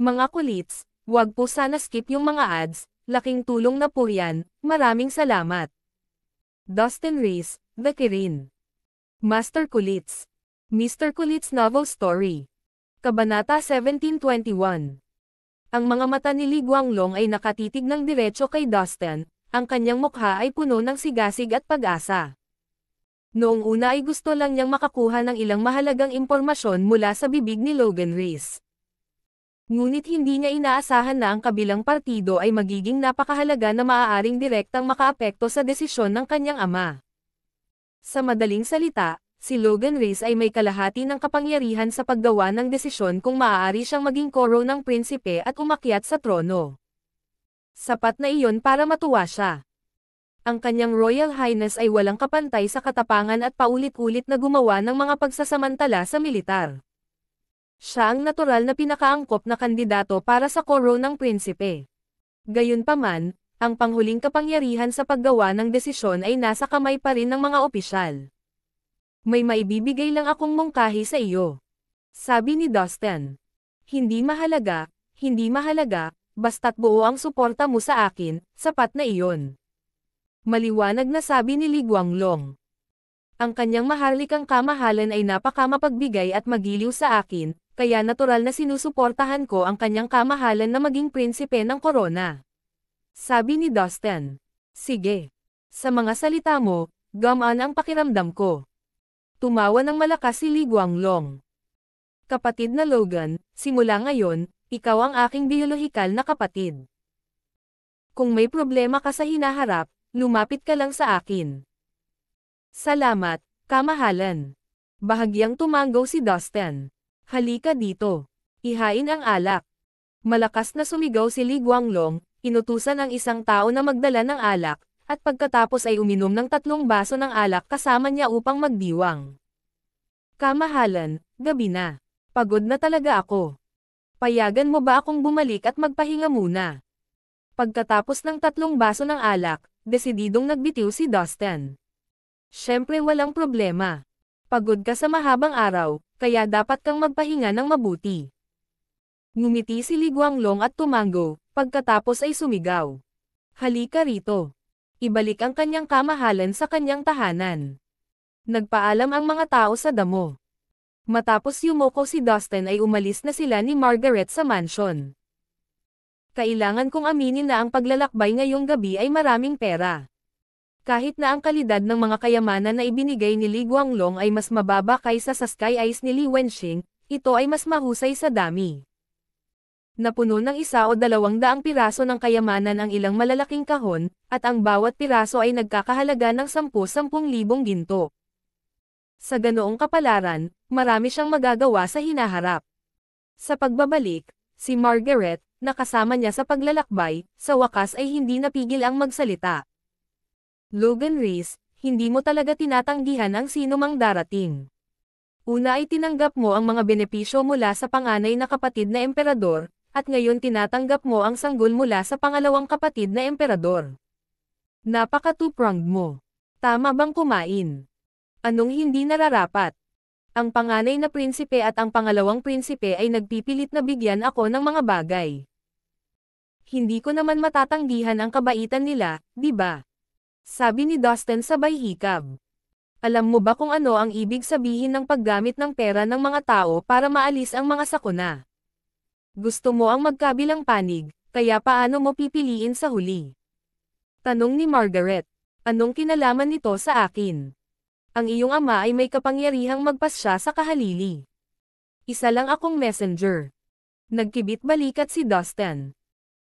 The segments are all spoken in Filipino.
Mga kulits, wag po sana skip yung mga ads, laking tulong na po yan, maraming salamat. Dustin Reese, The Kirin. Master Kulits. Mr. Kulits Novel Story. Kabanata 1721. Ang mga mata ni Li Guanglong ay nakatitig ng diretso kay Dustin, ang kanyang mukha ay puno ng sigasig at pag-asa. Noong una ay gusto lang niyang makakuha ng ilang mahalagang impormasyon mula sa bibig ni Logan Reese. Ngunit hindi niya inaasahan na ang kabilang partido ay magiging napakahalaga na maaaring direktang makaapekto sa desisyon ng kanyang ama. Sa madaling salita, si Logan Reyes ay may kalahati ng kapangyarihan sa paggawa ng desisyon kung maaari siyang maging koro ng prinsipe at umakyat sa trono. Sapat na iyon para matuwa siya ang kanyang Royal Highness ay walang kapantay sa katapangan at paulit-ulit na gumawa ng mga pagsasamantala sa militar. Siya ang natural na pinakaangkop na kandidato para sa koro ng prinsipe. Gayunpaman, ang panghuling kapangyarihan sa paggawa ng desisyon ay nasa kamay pa rin ng mga opisyal. May maibibigay lang akong mungkahi sa iyo. Sabi ni Dustin. Hindi mahalaga, hindi mahalaga, basta't buo ang suporta mo sa akin, sapat na iyon. Maliwanag na sabi ni Li Guanglong. Ang kanyang maharlikang kamahalan ay napakamapagbigay at magiliw sa akin, kaya natural na sinusuportahan ko ang kanyang kamahalan na maging prinsipe ng korona. Sabi ni Dustin. Sige. Sa mga salita mo, gamaan ang pakiramdam ko. Tumawa ng malakas si Li Guanglong. Kapatid na Logan, simula ngayon, ikaw ang aking biyolohikal na kapatid. Kung may problema ka sa hinaharap, lumapit ka lang sa akin. Salamat, kamahalan. Bahagyang tumanggaw si Dustin. Halika dito. Ihain ang alak. Malakas na sumigaw si Li Guanglong, inutusan ang isang tao na magdala ng alak, at pagkatapos ay uminom ng tatlong baso ng alak kasama niya upang magdiwang. Kamahalan, gabi na. Pagod na talaga ako. Payagan mo ba akong bumalik at magpahinga muna? Pagkatapos ng tatlong baso ng alak, desididong nagbitiw si Dustin. Siyempre walang problema. Pagod ka sa mahabang araw, kaya dapat kang magpahinga ng mabuti. Ngumiti si Li at tumango, pagkatapos ay sumigaw. Halika rito. Ibalik ang kanyang kamahalan sa kanyang tahanan. Nagpaalam ang mga tao sa damo. Matapos yumoko si Dustin ay umalis na sila ni Margaret sa mansion. Kailangan kong aminin na ang paglalakbay ngayong gabi ay maraming pera kahit na ang kalidad ng mga kayamanan na ibinigay ni Li Guanglong ay mas mababa kaysa sa sky eyes ni Li Wenxing, ito ay mas mahusay sa dami. Napuno ng isa o dalawang daang piraso ng kayamanan ang ilang malalaking kahon, at ang bawat piraso ay nagkakahalaga ng 10-10,000 ginto. Sa ganoong kapalaran, marami siyang magagawa sa hinaharap. Sa pagbabalik, si Margaret, nakasama niya sa paglalakbay, sa wakas ay hindi napigil ang magsalita. Logan Reese, hindi mo talaga tinatanggihan ang sino mang darating. Una ay tinanggap mo ang mga benepisyo mula sa panganay na kapatid na emperador, at ngayon tinatanggap mo ang sanggol mula sa pangalawang kapatid na emperador. Napaka-two-pronged mo. Tama bang kumain? Anong hindi nararapat? Ang panganay na prinsipe at ang pangalawang prinsipe ay nagpipilit na bigyan ako ng mga bagay. Hindi ko naman matatanggihan ang kabaitan nila, di ba? Sabi ni Dustin sabay hikab. Alam mo ba kung ano ang ibig sabihin ng paggamit ng pera ng mga tao para maalis ang mga sakuna? Gusto mo ang magkabilang panig, kaya paano mo pipiliin sa huli? Tanong ni Margaret, anong kinalaman nito sa akin? Ang iyong ama ay may kapangyarihang magpasya sa kahalili. Isa lang akong messenger. Nagkibit balikat si Dustin.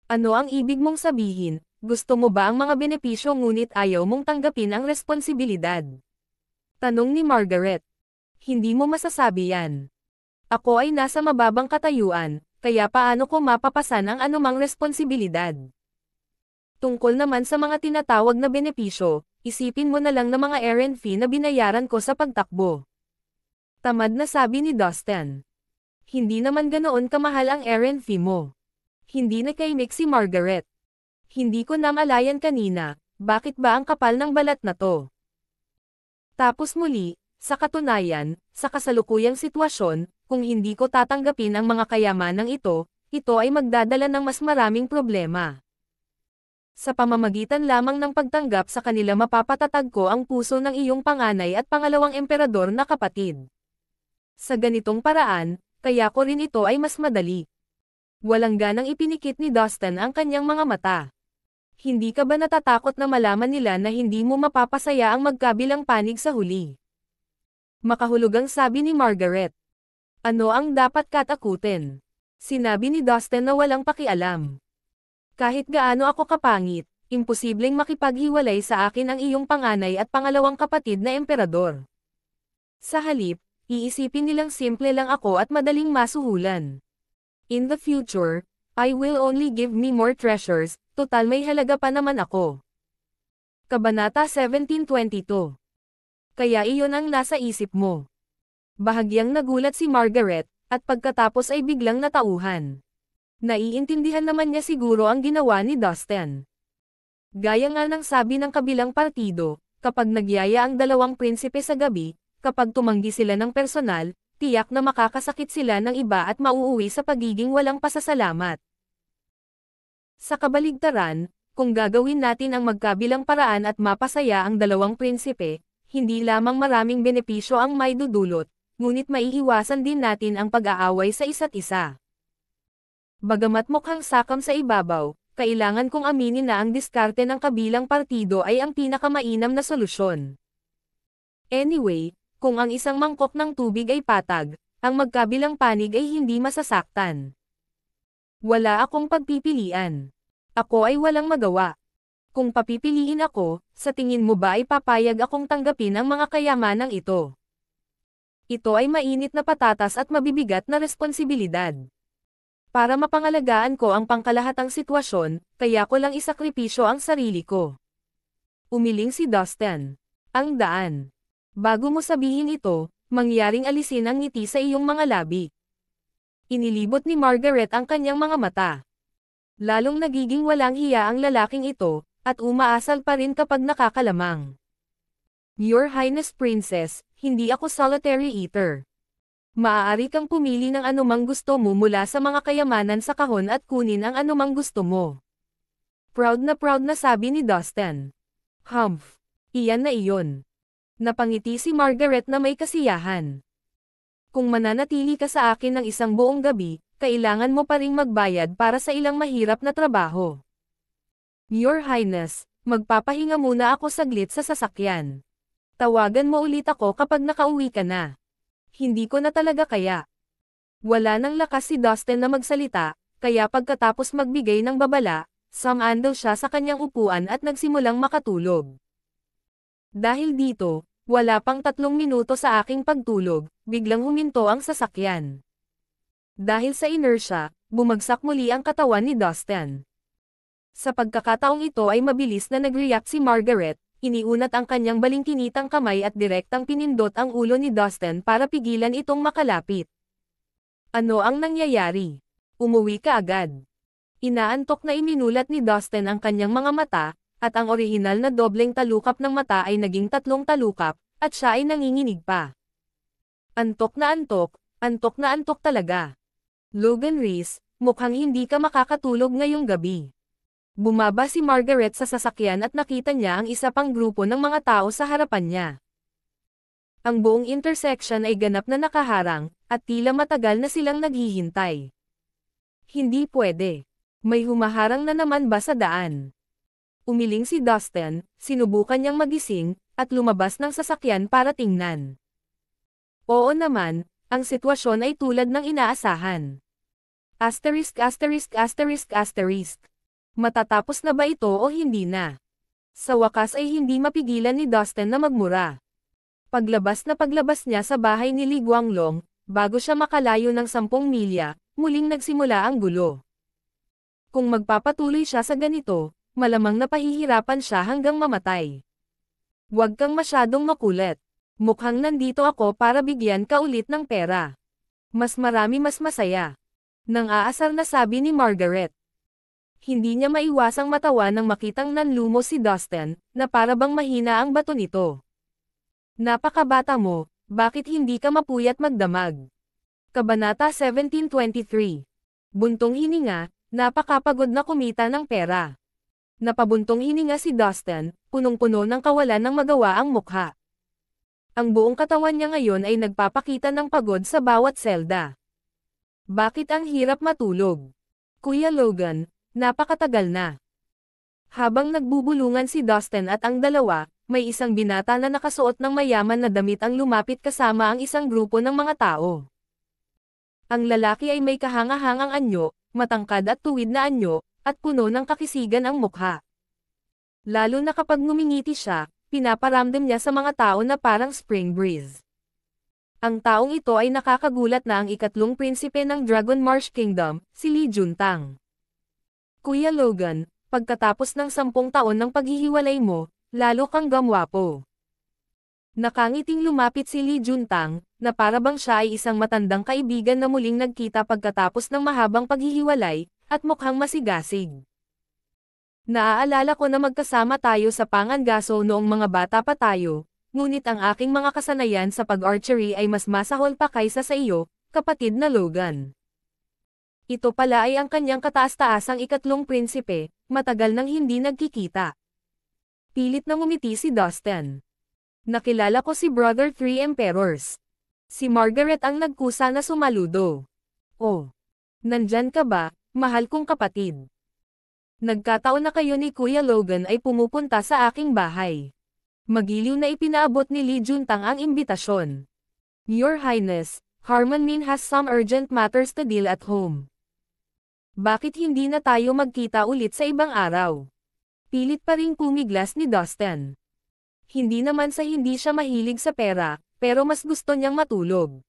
Ano ang ibig mong sabihin, gusto mo ba ang mga benepisyo ngunit ayaw mong tanggapin ang responsibilidad? Tanong ni Margaret. Hindi mo masasabi yan. Ako ay nasa mababang katayuan, kaya paano ko mapapasan ang anumang responsibilidad? Tungkol naman sa mga tinatawag na benepisyo, isipin mo na lang ng mga errand fee na binayaran ko sa pagtakbo. Tamad na sabi ni Dustin. Hindi naman ganoon kamahal ang errand fee mo. Hindi na kay Nick Margaret. Hindi ko namalayan kanina, bakit ba ang kapal ng balat na to? Tapos muli, sa katunayan, sa kasalukuyang sitwasyon, kung hindi ko tatanggapin ang mga kayamanang ito, ito ay magdadala ng mas maraming problema. Sa pamamagitan lamang ng pagtanggap sa kanila mapapatatag ko ang puso ng iyong panganay at pangalawang emperador na kapatid. Sa ganitong paraan, kaya ko rin ito ay mas madali. Walang ganang ipinikit ni Dustin ang kanyang mga mata. Hindi ka ba natatakot na malaman nila na hindi mo mapapasaya ang magkabilang panig sa huli? Makahulugang sabi ni Margaret. Ano ang dapat katakutin? Sinabi ni Dustin na walang pakialam. Kahit gaano ako kapangit, imposibleng makipaghiwalay sa akin ang iyong panganay at pangalawang kapatid na emperador. Sa halip, iisipin nilang simple lang ako at madaling masuhulan. In the future, I will only give me more treasures, Total may halaga pa naman ako. Kabanata 1722 Kaya iyon ang nasa isip mo. Bahagyang nagulat si Margaret, at pagkatapos ay biglang natauhan. Naiintindihan naman niya siguro ang ginawa ni Dustin. Gaya nga ng sabi ng kabilang partido, kapag nagyaya ang dalawang prinsipe sa gabi, kapag tumanggi sila ng personal, tiyak na makakasakit sila ng iba at mauuwi sa pagiging walang pasasalamat. Sa kabaligtaran, kung gagawin natin ang magkabilang paraan at mapasaya ang dalawang prinsipe, hindi lamang maraming benepisyo ang may dudulot, ngunit maiiwasan din natin ang pag-aaway sa isa't isa. Bagamat mukhang sakam sa ibabaw, kailangan kong aminin na ang diskarte ng kabilang partido ay ang pinakamainam na solusyon. Anyway, kung ang isang mangkok ng tubig ay patag, ang magkabilang panig ay hindi masasaktan. Wala akong pagpipilian. Ako ay walang magawa. Kung papipiliin ako, sa tingin mo ba ay papayag akong tanggapin ang mga kayamanang ito? Ito ay mainit na patatas at mabibigat na responsibilidad. Para mapangalagaan ko ang pangkalahatang sitwasyon, kaya ko lang isakripisyo ang sarili ko. Umiling si Dustin. Ang daan. Bago mo sabihin ito, mangyaring alisin ang ngiti sa iyong mga labi. Inilibot ni Margaret ang kanyang mga mata. Lalong nagiging walang hiya ang lalaking ito, at umaasal pa rin kapag nakakalamang. Your Highness Princess, hindi ako solitary eater. Maaari kang pumili ng anumang gusto mo mula sa mga kayamanan sa kahon at kunin ang anumang gusto mo. Proud na proud na sabi ni Dustin. Humph! Iyan na iyon. Napangiti si Margaret na may kasiyahan. Kung mananatili ka sa akin ng isang buong gabi, kailangan mo pa ring magbayad para sa ilang mahirap na trabaho. Your Highness, magpapahinga muna ako saglit sa sasakyan. Tawagan mo ulit ako kapag nakauwi ka na. Hindi ko na talaga kaya. Wala nang lakas si Dustin na magsalita, kaya pagkatapos magbigay ng babala, samaan siya sa kanyang upuan at nagsimulang makatulog. Dahil dito, wala pang tatlong minuto sa aking pagtulog, biglang huminto ang sasakyan. Dahil sa inertia, bumagsak muli ang katawan ni Dustin. Sa pagkakataong ito ay mabilis na nag-react si Margaret, iniunat ang kanyang balingkinitang kamay at direktang pinindot ang ulo ni Dustin para pigilan itong makalapit. Ano ang nangyayari? Umuwi ka agad. Inaantok na iminulat ni Dustin ang kanyang mga mata, at ang orihinal na dobleng talukap ng mata ay naging tatlong talukap, at siya ay nanginginig pa. Antok na antok, antok na antok talaga. Logan Reese, mukhang hindi ka makakatulog ngayong gabi. Bumaba si Margaret sa sasakyan at nakita niya ang isa pang grupo ng mga tao sa harapan niya. Ang buong intersection ay ganap na nakaharang, at tila matagal na silang naghihintay. Hindi pwede. May humaharang na naman ba sa daan? umiling si Dustin, sinubukan niyang magising, at lumabas ng sasakyan para tingnan. Oo naman, ang sitwasyon ay tulad ng inaasahan. Asterisk asterisk asterisk asterisk. Matatapos na ba ito o hindi na? Sa wakas ay hindi mapigilan ni Dustin na magmura. Paglabas na paglabas niya sa bahay ni Li Guanglong, bago siya makalayo ng 10 milya, muling nagsimula ang gulo. Kung magpapatuloy siya sa ganito, malamang napahihirapan siya hanggang mamatay. Huwag kang masyadong makulit. Mukhang nandito ako para bigyan ka ulit ng pera. Mas marami mas masaya. Nang aasar na sabi ni Margaret. Hindi niya maiwasang matawa nang makitang nanlumo si Dustin, na parabang mahina ang bato nito. Napakabata mo, bakit hindi ka mapuyat magdamag? Kabanata 1723. Buntong hininga, napakapagod na kumita ng pera. Napabuntong hininga si Dustin, punong-puno ng kawalan ng magawa ang mukha. Ang buong katawan niya ngayon ay nagpapakita ng pagod sa bawat selda. Bakit ang hirap matulog? Kuya Logan, napakatagal na. Habang nagbubulungan si Dustin at ang dalawa, may isang binata na nakasuot ng mayaman na damit ang lumapit kasama ang isang grupo ng mga tao. Ang lalaki ay may kahangahangang anyo, matangkad at tuwid na anyo, at puno ng kakisigan ang mukha. Lalo na kapag ngumingiti siya, pinaparamdam niya sa mga tao na parang spring breeze. Ang taong ito ay nakakagulat na ang ikatlong prinsipe ng Dragon Marsh Kingdom, si Lee Juntang. Kuya Logan, pagkatapos ng sampung taon ng paghihiwalay mo, lalo kang gamwapo. Nakangiting lumapit si Lee Juntang, na parabang siya ay isang matandang kaibigan na muling nagkita pagkatapos ng mahabang paghihiwalay, at mukhang masigasig. Naaalala ko na magkasama tayo sa pangangaso noong mga bata pa tayo, ngunit ang aking mga kasanayan sa pag-archery ay mas masahol pa kaysa sa iyo, kapatid na Logan. Ito pala ay ang kanyang kataas-taasang ikatlong prinsipe, matagal nang hindi nagkikita. Pilit na ngumiti si Dustin. Nakilala ko si Brother Three Emperors. Si Margaret ang nagkusa na sumaludo. Oh, nandyan ka ba, mahal kong kapatid. Nagkataon na kayo ni Kuya Logan ay pumupunta sa aking bahay. Magiliw na ipinaabot ni Lee Juntang ang imbitasyon. Your Highness, Harmon Min has some urgent matters to deal at home. Bakit hindi na tayo magkita ulit sa ibang araw? Pilit pa rin kumiglas ni Dustin. Hindi naman sa hindi siya mahilig sa pera, pero mas gusto niyang matulog.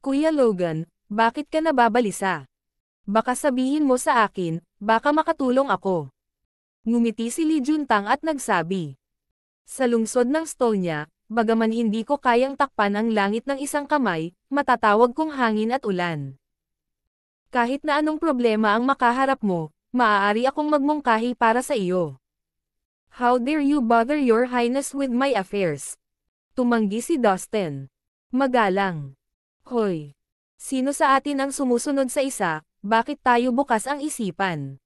Kuya Logan, bakit ka nababalisa? Baka sabihin mo sa akin, baka makatulong ako. Ngumiti si Li Juntang at nagsabi. Sa lungsod ng stall niya, bagaman hindi ko kayang takpan ang langit ng isang kamay, matatawag kong hangin at ulan. Kahit na anong problema ang makaharap mo, maaari akong magmungkahi para sa iyo. How dare you bother your highness with my affairs? Tumanggi si Dustin. Magalang. Hoy. Sino sa atin ang sumusunod sa isa, bakit tayo bukas ang isipan?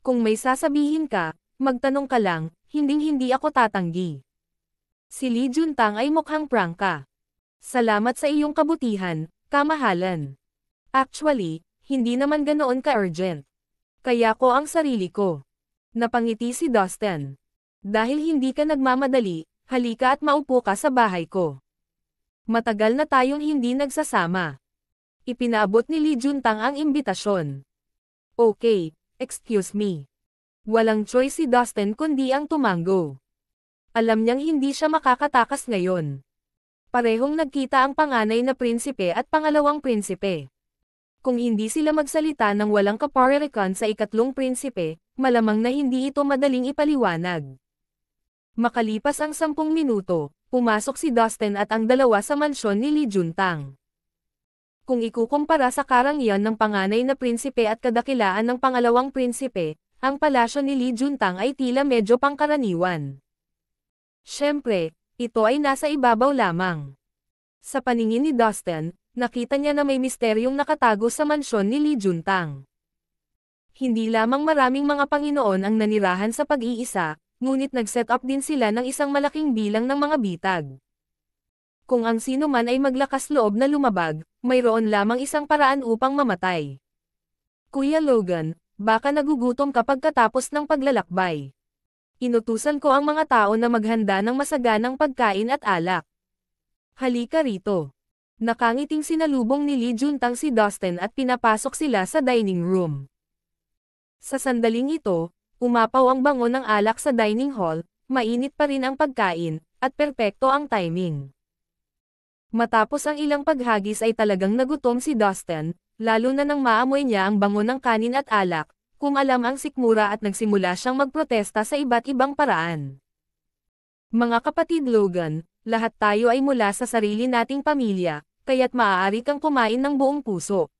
Kung may sasabihin ka, magtanong ka lang, hinding-hindi ako tatanggi. Si Lee Juntang ay mukhang prangka. Salamat sa iyong kabutihan, kamahalan. Actually, hindi naman ganoon ka-urgent. Kaya ko ang sarili ko. Napangiti si Dustin. Dahil hindi ka nagmamadali, halika at maupo ka sa bahay ko. Matagal na tayong hindi nagsasama. Ipinabot ni Lee Juntang ang imbitasyon. Okay, excuse me. Walang choice si Dustin kundi ang tumango. Alam niyang hindi siya makakatakas ngayon. Parehong nagkita ang panganay na prinsipe at pangalawang prinsipe. Kung hindi sila magsalita ng walang kaparerecon sa ikatlong prinsipe, malamang na hindi ito madaling ipaliwanag. Makalipas ang sampung minuto, pumasok si Dustin at ang dalawa sa mansyon ni Lee Juntang. Kung ikukumpara sa karangian ng panganay na prinsipe at kadakilaan ng pangalawang prinsipe, ang palasyo ni Li Juntang ay tila medyo pangkaraniwan. Siyempre, ito ay nasa ibabaw lamang. Sa paningin ni Dustin, nakita niya na may misteryong nakatago sa mansyon ni Li Juntang. Hindi lamang maraming mga Panginoon ang nanirahan sa pag-iisa, ngunit nag-set up din sila ng isang malaking bilang ng mga bitag. Kung ang sino man ay maglakas loob na lumabag, mayroon lamang isang paraan upang mamatay. Kuya Logan, baka nagugutom kapag katapos ng paglalakbay. Inutusan ko ang mga tao na maghanda ng masaganang pagkain at alak. Halika rito. Nakangiting sinalubong ni Lee Juntang si Dustin at pinapasok sila sa dining room. Sa sandaling ito, umapaw ang bango ng alak sa dining hall, mainit pa rin ang pagkain, at perpekto ang timing. Matapos ang ilang paghagis ay talagang nagutom si Dustin, lalo na nang maamoy niya ang bango ng kanin at alak, kung alam ang sikmura at nagsimula siyang magprotesta sa iba't ibang paraan. Mga kapatid Logan, lahat tayo ay mula sa sarili nating pamilya, kaya't maaari kang kumain ng buong puso.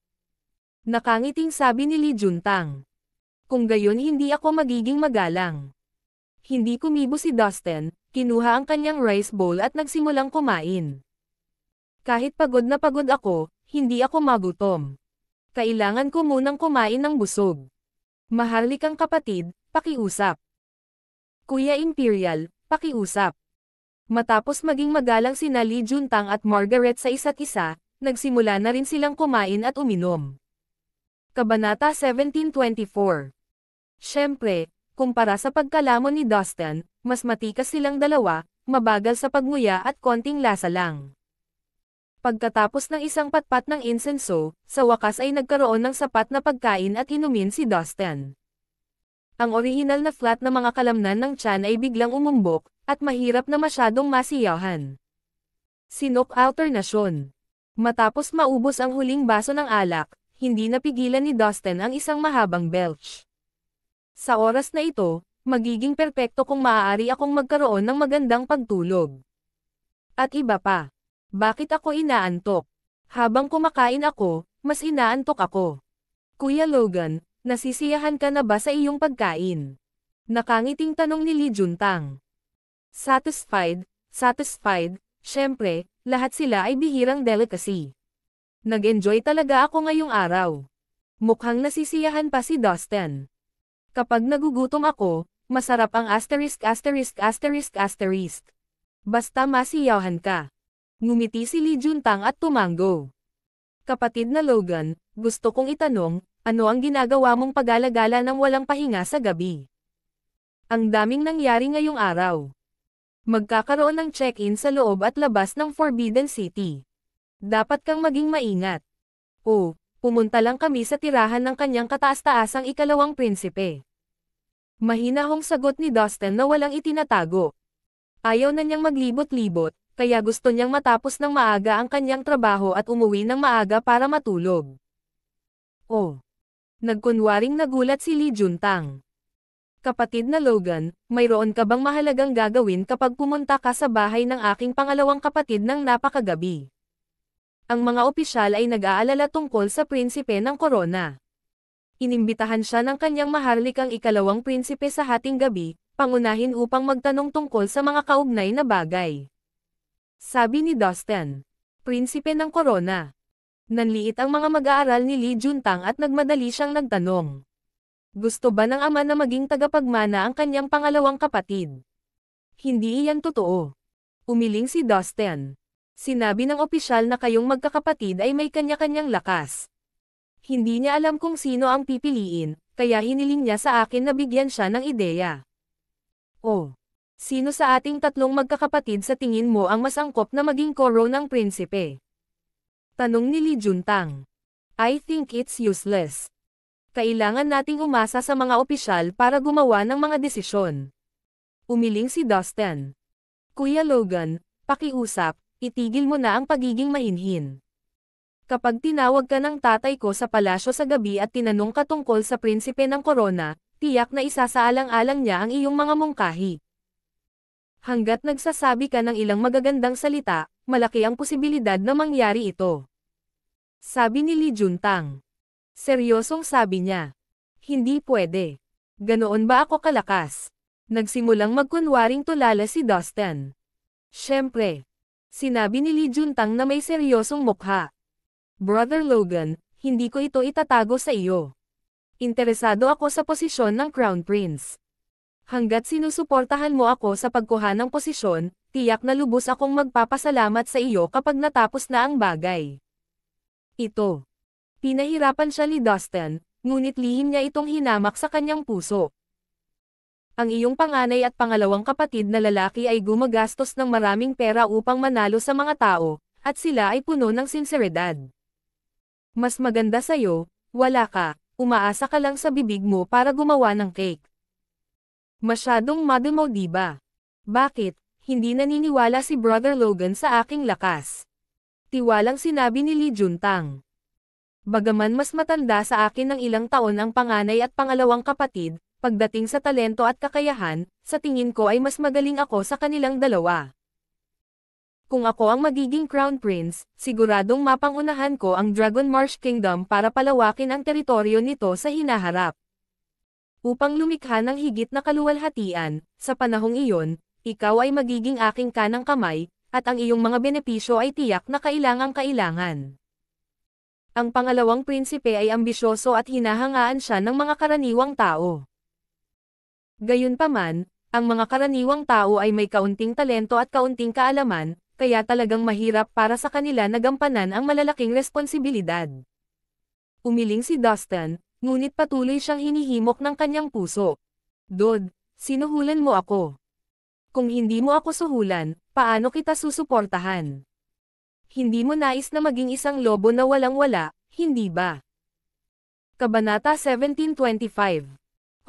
Nakangiting sabi ni Lee Juntang. Kung gayon hindi ako magiging magalang. Hindi kumibo si Dustin, kinuha ang kanyang rice bowl at nagsimulang kumain. Kahit pagod na pagod ako, hindi ako magutom. Kailangan ko munang kumain ng busog. Mahalikang kapatid, pakiusap. Kuya Imperial, pakiusap. Matapos maging magalang sina Lee Juntang at Margaret sa isa't isa, nagsimula na rin silang kumain at uminom. Kabanata 1724 Siyempre, kumpara sa pagkalamon ni Dustin, mas matikas silang dalawa, mabagal sa pagnguya at konting lasa lang. Pagkatapos ng isang patpat ng insenso, sa wakas ay nagkaroon ng sapat na pagkain at inumin si Dustin. Ang orihinal na flat na mga kalamnan ng Chan ay biglang umumbok, at mahirap na masyadong masiyahan. Sinok alternasyon. Matapos maubos ang huling baso ng alak, hindi napigilan ni Dustin ang isang mahabang belch. Sa oras na ito, magiging perpekto kung maaari akong magkaroon ng magandang pagtulog. At iba pa. Bakit ako inaantok? Habang kumakain ako, mas inaantok ako. Kuya Logan, nasisiyahan ka na ba sa iyong pagkain? Nakangiting tanong ni Lee Juntang. Satisfied, satisfied, syempre, lahat sila ay bihirang delicacy. Nag-enjoy talaga ako ngayong araw. Mukhang nasisiyahan pa si Dustin. Kapag nagugutom ako, masarap ang asterisk asterisk asterisk asterisk. Basta masiyahan ka ngumiti si Lee Juntang at tumango. Kapatid na Logan, gusto kong itanong, ano ang ginagawa mong pagalagala ng walang pahinga sa gabi? Ang daming nangyari ngayong araw. Magkakaroon ng check-in sa loob at labas ng Forbidden City. Dapat kang maging maingat. O, pumunta lang kami sa tirahan ng kanyang kataas-taasang ikalawang prinsipe. Mahina hong sagot ni Dustin na walang itinatago. Ayaw na niyang maglibot-libot, kaya gusto niyang matapos ng maaga ang kanyang trabaho at umuwi ng maaga para matulog. Oh! Nagkunwaring nagulat si Lee Juntang. Kapatid na Logan, mayroon ka bang mahalagang gagawin kapag pumunta ka sa bahay ng aking pangalawang kapatid ng napakagabi? Ang mga opisyal ay nag-aalala tungkol sa prinsipe ng korona. Inimbitahan siya ng kanyang maharlikang ikalawang prinsipe sa hating gabi, pangunahin upang magtanong tungkol sa mga kaugnay na bagay. Sabi ni Dustin. Prinsipe ng korona. Nanliit ang mga mag-aaral ni Lee Juntang at nagmadali siyang nagtanong. Gusto ba ng ama na maging tagapagmana ang kanyang pangalawang kapatid? Hindi iyan totoo. Umiling si Dustin. Sinabi ng opisyal na kayong magkakapatid ay may kanya-kanyang lakas. Hindi niya alam kung sino ang pipiliin, kaya hiniling niya sa akin na bigyan siya ng ideya. Oh, Sino sa ating tatlong magkakapatid sa tingin mo ang mas angkop na maging koro ng prinsipe? Tanong ni Li Juntang. I think it's useless. Kailangan nating umasa sa mga opisyal para gumawa ng mga desisyon. Umiling si Dustin. Kuya Logan, pakiusap, itigil mo na ang pagiging mahinhin. Kapag tinawag ka ng tatay ko sa palasyo sa gabi at tinanong ka tungkol sa prinsipe ng korona, tiyak na isasaalang-alang niya ang iyong mga mungkahi. Hanggat nagsasabi ka ng ilang magagandang salita, malaki ang posibilidad na mangyari ito. Sabi ni Li Juntang. Seryosong sabi niya. Hindi pwede. Ganoon ba ako kalakas? Nagsimulang magkunwaring tulala si Dustin. Siyempre. Sinabi ni Li Juntang na may seryosong mukha. Brother Logan, hindi ko ito itatago sa iyo. Interesado ako sa posisyon ng Crown Prince. Hanggat sinusuportahan mo ako sa pagkuha ng posisyon, tiyak na lubos akong magpapasalamat sa iyo kapag natapos na ang bagay. Ito. Pinahirapan siya ni Dustin, ngunit lihim niya itong hinamak sa kanyang puso. Ang iyong panganay at pangalawang kapatid na lalaki ay gumagastos ng maraming pera upang manalo sa mga tao, at sila ay puno ng sinseridad. Mas maganda sa'yo, wala ka, umaasa ka lang sa bibig mo para gumawa ng cake. Masyadong madumaw diba? Bakit, hindi naniniwala si Brother Logan sa aking lakas? Tiwalang sinabi ni Lee Juntang. Bagaman mas matanda sa akin ng ilang taon ang panganay at pangalawang kapatid, pagdating sa talento at kakayahan, sa tingin ko ay mas magaling ako sa kanilang dalawa. Kung ako ang magiging crown prince, siguradong mapangunahan ko ang Dragon Marsh Kingdom para palawakin ang teritoryo nito sa hinaharap upang lumikha ng higit na kaluwalhatian, sa panahong iyon, ikaw ay magiging aking kanang kamay, at ang iyong mga benepisyo ay tiyak na kailangang-kailangan. Ang pangalawang prinsipe ay ambisyoso at hinahangaan siya ng mga karaniwang tao. Gayunpaman, ang mga karaniwang tao ay may kaunting talento at kaunting kaalaman, kaya talagang mahirap para sa kanila nagampanan ang malalaking responsibilidad. Umiling si Dustin, ngunit patuloy siyang hinihimok ng kanyang puso. Dod, sinuhulan mo ako. Kung hindi mo ako suhulan, paano kita susuportahan? Hindi mo nais na maging isang lobo na walang-wala, hindi ba? Kabanata 1725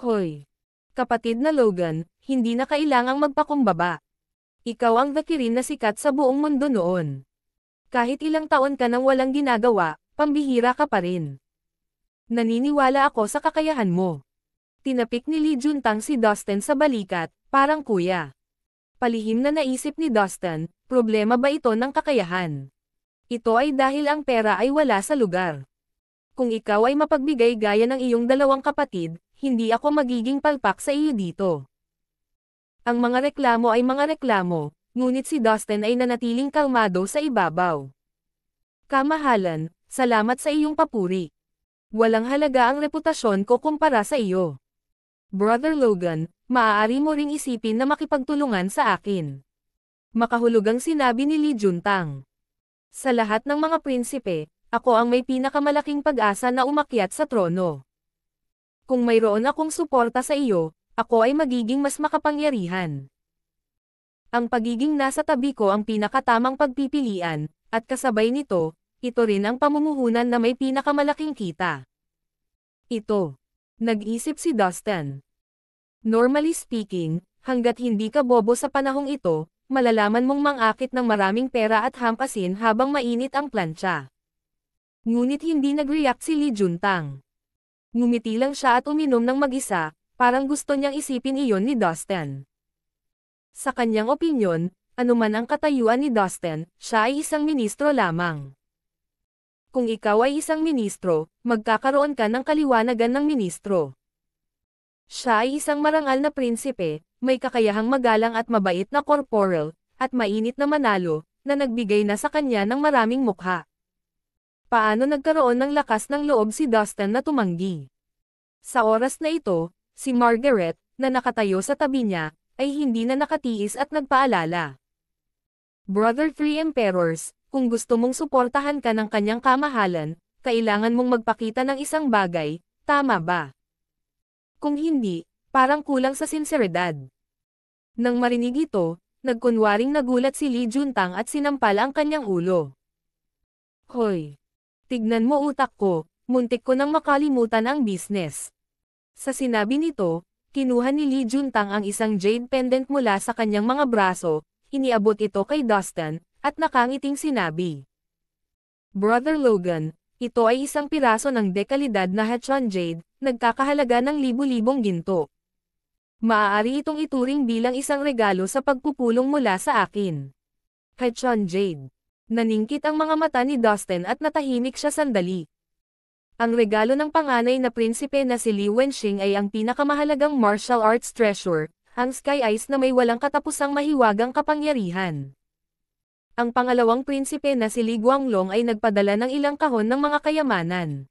Hoy! Kapatid na Logan, hindi na kailangang magpakumbaba. Ikaw ang dakirin na sikat sa buong mundo noon. Kahit ilang taon ka nang walang ginagawa, pambihira ka pa rin. Naniniwala ako sa kakayahan mo. Tinapik ni Lee Juntang si Dustin sa balikat, parang kuya. Palihim na naisip ni Dustin, problema ba ito ng kakayahan? Ito ay dahil ang pera ay wala sa lugar. Kung ikaw ay mapagbigay gaya ng iyong dalawang kapatid, hindi ako magiging palpak sa iyo dito. Ang mga reklamo ay mga reklamo, ngunit si Dustin ay nanatiling kalmado sa ibabaw. Kamahalan, salamat sa iyong papuri. Walang halaga ang reputasyon ko kumpara sa iyo. Brother Logan, maaari mo ring isipin na makipagtulungan sa akin. Makahulugang sinabi ni Li Juntang. Sa lahat ng mga prinsipe, ako ang may pinakamalaking pag-asa na umakyat sa trono. Kung mayroon akong suporta sa iyo, ako ay magiging mas makapangyarihan. Ang pagiging nasa tabi ko ang pinakatamang pagpipilian, at kasabay nito, ito rin ang pamumuhunan na may pinakamalaking kita. Ito. Nag-isip si Dustin. Normally speaking, hanggat hindi ka bobo sa panahong ito, malalaman mong mangakit ng maraming pera at hampasin habang mainit ang plancha. Ngunit hindi nag-react si Lee Juntang. Ngumiti lang siya at uminom ng mag-isa, parang gusto niyang isipin iyon ni Dustin. Sa kanyang opinyon, anuman ang katayuan ni Dustin, siya ay isang ministro lamang kung ikaw ay isang ministro, magkakaroon ka ng kaliwanagan ng ministro. Siya ay isang marangal na prinsipe, may kakayahang magalang at mabait na corporal, at mainit na manalo, na nagbigay na sa kanya ng maraming mukha. Paano nagkaroon ng lakas ng loob si Dustin na tumanggi? Sa oras na ito, si Margaret, na nakatayo sa tabi niya, ay hindi na nakatiis at nagpaalala. Brother Three Emperors, kung gusto mong suportahan ka ng kanyang kamahalan, kailangan mong magpakita ng isang bagay, tama ba? Kung hindi, parang kulang sa sinseridad. Nang marinig ito, nagkunwaring nagulat si Lee Juntang at sinampal ang kanyang ulo. Hoy! Tignan mo utak ko, muntik ko nang makalimutan ang business. Sa sinabi nito, kinuha ni Lee Juntang ang isang jade pendant mula sa kanyang mga braso, iniabot ito kay Dustin, at nakangiting sinabi. Brother Logan, ito ay isang piraso ng dekalidad na Hatchon Jade, nagkakahalaga ng libu-libong ginto. Maaari itong ituring bilang isang regalo sa pagpupulong mula sa akin. Hatchon Jade. Naningkit ang mga mata ni Dustin at natahimik siya sandali. Ang regalo ng panganay na prinsipe na si Li Wenxing ay ang pinakamahalagang martial arts treasure, ang Sky Ice na may walang katapusang mahiwagang kapangyarihan. Ang pangalawang prinsipe na si Li Guanglong ay nagpadala ng ilang kahon ng mga kayamanan.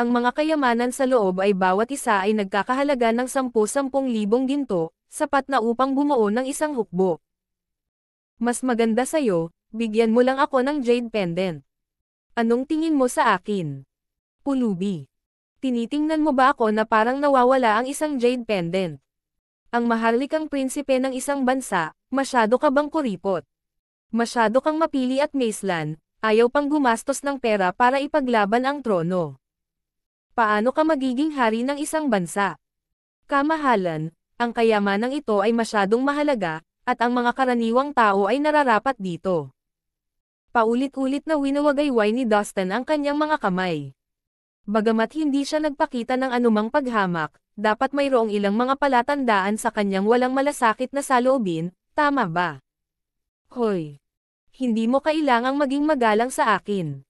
Ang mga kayamanan sa loob ay bawat isa ay nagkakahalaga ng 10-10,000 ginto, sapat na upang bumuo ng isang hukbo. Mas maganda sa'yo, bigyan mo lang ako ng jade pendant. Anong tingin mo sa akin? Pulubi. Tinitingnan mo ba ako na parang nawawala ang isang jade pendant? Ang maharlikang prinsipe ng isang bansa, masyado ka bang kuripot? Masyado kang mapili at Maislan, ayaw pang gumastos ng pera para ipaglaban ang trono. Paano ka magiging hari ng isang bansa? Kamahalan, ang kayamanang ito ay masyadong mahalaga, at ang mga karaniwang tao ay nararapat dito. Paulit-ulit na winawagayway ni Dustin ang kanyang mga kamay. Bagamat hindi siya nagpakita ng anumang paghamak, dapat mayroong ilang mga palatandaan sa kanyang walang malasakit na saloobin, tama ba? Hoy! Hindi mo kailangang maging magalang sa akin.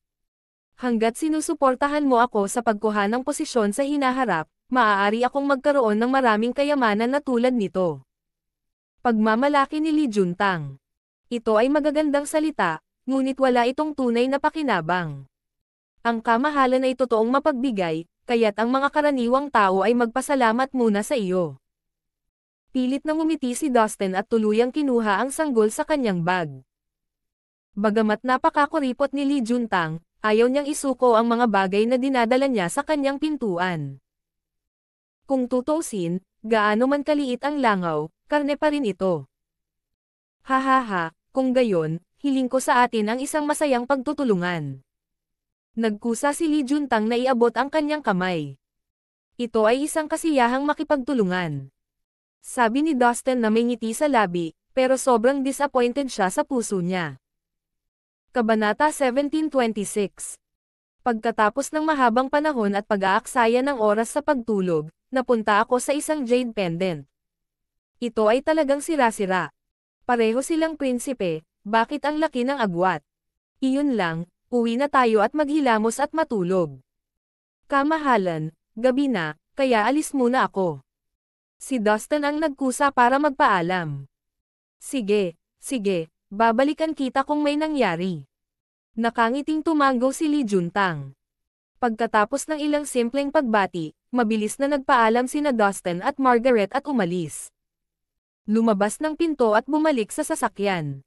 Hanggat sinusuportahan mo ako sa pagkuha ng posisyon sa hinaharap, maaari akong magkaroon ng maraming kayamanan na tulad nito. Pagmamalaki ni Li Juntang. Ito ay magagandang salita, ngunit wala itong tunay na pakinabang. Ang kamahalan ay totoong mapagbigay, kaya't ang mga karaniwang tao ay magpasalamat muna sa iyo. Pilit na ngumiti si Dustin at tuluyang kinuha ang sanggol sa kanyang bag. Bagamat napakakuripot ni Lee Juntang, ayaw niyang isuko ang mga bagay na dinadala niya sa kanyang pintuan. Kung tutusin, gaano man kaliit ang langaw, karne pa rin ito. Hahaha, kung gayon, hiling ko sa atin ang isang masayang pagtutulungan. Nagkusa si Lee Juntang na iabot ang kanyang kamay. Ito ay isang kasiyahang makipagtulungan. Sabi ni Dustin na may ngiti sa labi, pero sobrang disappointed siya sa puso niya. Kabanata 1726 Pagkatapos ng mahabang panahon at pag-aaksaya ng oras sa pagtulog, napunta ako sa isang jade pendant. Ito ay talagang sira-sira. Pareho silang prinsipe, bakit ang laki ng agwat? Iyon lang, uwi na tayo at maghilamos at matulog. Kamahalan, gabi na, kaya alis muna ako. Si Dustin ang nagkusa para magpaalam. Sige, sige, babalikan kita kung may nangyari. Nakangiting tumango si Lee Juntang. Pagkatapos ng ilang simpleng pagbati, mabilis na nagpaalam sina Dustin at Margaret at umalis. Lumabas ng pinto at bumalik sa sasakyan.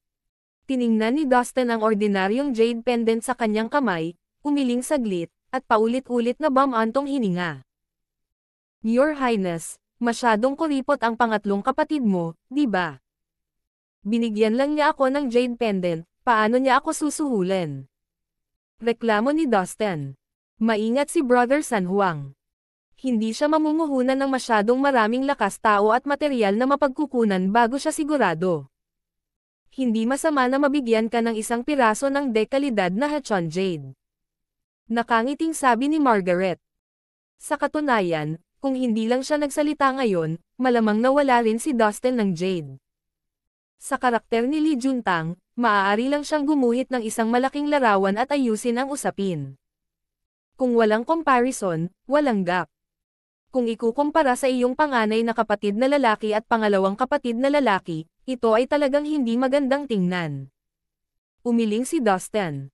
Tiningnan ni Dustin ang ordinaryong jade pendant sa kanyang kamay, umiling saglit, at paulit-ulit na bamantong hininga. Your Highness, Masyadong kuripot ang pangatlong kapatid mo, di ba? Binigyan lang niya ako ng jade pendant, paano niya ako susuhulan? Reklamo ni Dustin. Maingat si Brother San Juan. Hindi siya mamumuhunan ng masyadong maraming lakas tao at material na mapagkukunan bago siya sigurado. Hindi masama na mabigyan ka ng isang piraso ng dekalidad na Hachon Jade. Nakangiting sabi ni Margaret. Sa katunayan, kung hindi lang siya nagsalita ngayon, malamang nawala rin si Dustin ng Jade. Sa karakter ni Lee Juntang, maaari lang siyang gumuhit ng isang malaking larawan at ayusin ang usapin. Kung walang comparison, walang gap. Kung ikukumpara sa iyong panganay na kapatid na lalaki at pangalawang kapatid na lalaki, ito ay talagang hindi magandang tingnan. Umiling si Dustin.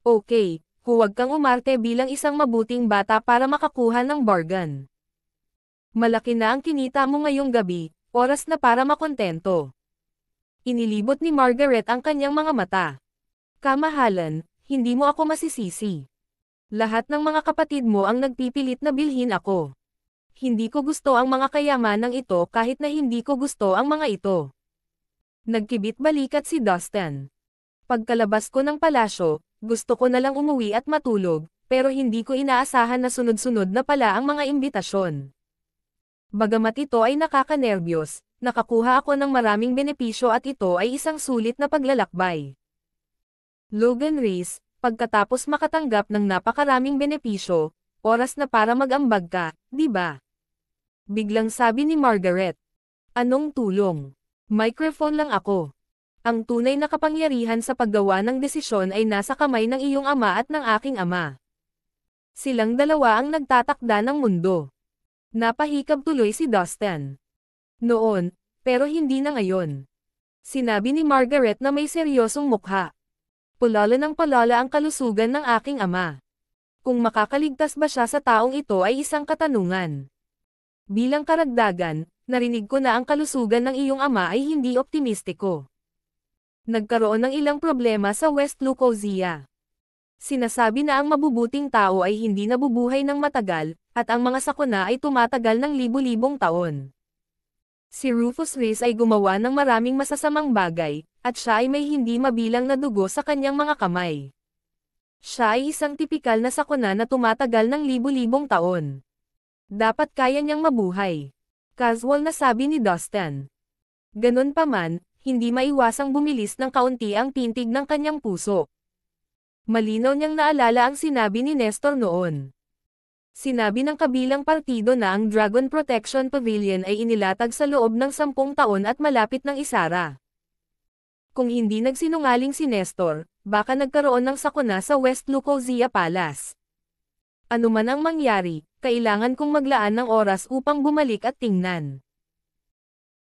Okay, huwag kang umarte bilang isang mabuting bata para makakuha ng bargain. Malaki na ang kinita mo ngayong gabi, oras na para makontento. Inilibot ni Margaret ang kanyang mga mata. Kamahalan, hindi mo ako masisisi. Lahat ng mga kapatid mo ang nagpipilit na bilhin ako. Hindi ko gusto ang mga kayamanang ito kahit na hindi ko gusto ang mga ito. Nagkibit balikat si Dustin. Pagkalabas ko ng palasyo, gusto ko na lang umuwi at matulog, pero hindi ko inaasahan na sunod-sunod na pala ang mga imbitasyon. Bagamat ito ay nakakanerbiyos, nakakuha ako ng maraming benepisyo at ito ay isang sulit na paglalakbay. Logan Reese, pagkatapos makatanggap ng napakaraming benepisyo, oras na para mag-ambag ka, di ba? Biglang sabi ni Margaret. Anong tulong? Microphone lang ako. Ang tunay na kapangyarihan sa paggawa ng desisyon ay nasa kamay ng iyong ama at ng aking ama. Silang dalawa ang nagtatakda ng mundo. Napahikab tuloy si Dustin. Noon, pero hindi na ngayon. Sinabi ni Margaret na may seryosong mukha. Pulala ng palala ang kalusugan ng aking ama. Kung makakaligtas ba siya sa taong ito ay isang katanungan. Bilang karagdagan, narinig ko na ang kalusugan ng iyong ama ay hindi optimistiko. Nagkaroon ng ilang problema sa West Lucozia. Sinasabi na ang mabubuting tao ay hindi nabubuhay ng matagal, at ang mga sakuna ay tumatagal ng libu-libong taon. Si Rufus Rhys ay gumawa ng maraming masasamang bagay, at siya ay may hindi mabilang na dugo sa kanyang mga kamay. Siya ay isang tipikal na sakuna na tumatagal ng libu-libong taon. Dapat kaya niyang mabuhay. Casual na sabi ni Dustin. Ganun pa man, hindi maiwasang bumilis ng kaunti ang tintig ng kanyang puso. Malinaw niyang naalala ang sinabi ni Nestor noon. Sinabi ng kabilang partido na ang Dragon Protection Pavilion ay inilatag sa loob ng sampung taon at malapit ng isara. Kung hindi nagsinungaling si Nestor, baka nagkaroon ng sakuna sa West Lucosia Palace. Ano man ang mangyari, kailangan kong maglaan ng oras upang bumalik at tingnan.